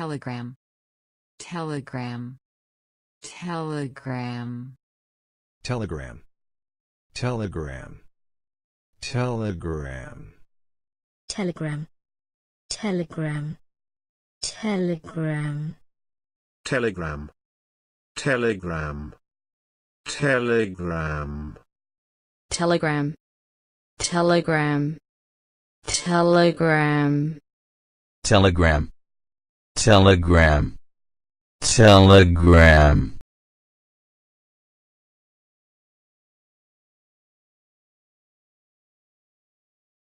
Telegram. Telegram. Telegram. Telegram. Telegram. Telegram. Telegram. Telegram. Telegram. Telegram. Telegram. Telegram. Telegram. Telegram. Telegram. Telegram. Telegram Telegram